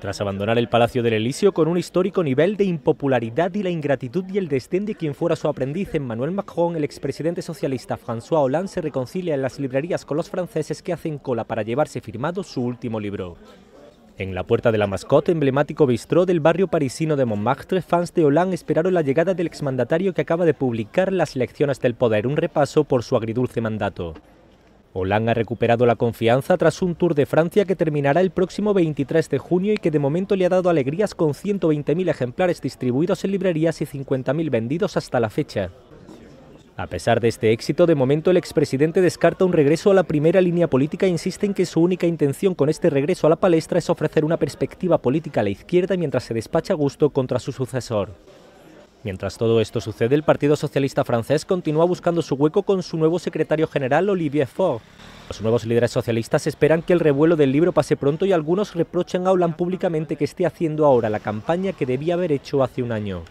Tras abandonar el Palacio del Elíseo con un histórico nivel de impopularidad y la ingratitud y el desdén de quien fuera su aprendiz, Emmanuel Macron, el expresidente socialista François Hollande se reconcilia en las librerías con los franceses que hacen cola para llevarse firmado su último libro. En la puerta de la mascota emblemático bistró del barrio parisino de Montmartre, fans de Hollande esperaron la llegada del exmandatario que acaba de publicar Las Lecciones del Poder, un repaso por su agridulce mandato. Hollande ha recuperado la confianza tras un Tour de Francia que terminará el próximo 23 de junio y que de momento le ha dado alegrías con 120.000 ejemplares distribuidos en librerías y 50.000 vendidos hasta la fecha. A pesar de este éxito, de momento el expresidente descarta un regreso a la primera línea política e insiste en que su única intención con este regreso a la palestra es ofrecer una perspectiva política a la izquierda mientras se despacha a gusto contra su sucesor. Mientras todo esto sucede, el Partido Socialista francés continúa buscando su hueco con su nuevo secretario general, Olivier Faure. Los nuevos líderes socialistas esperan que el revuelo del libro pase pronto y algunos reprochan a Hollande públicamente que esté haciendo ahora la campaña que debía haber hecho hace un año.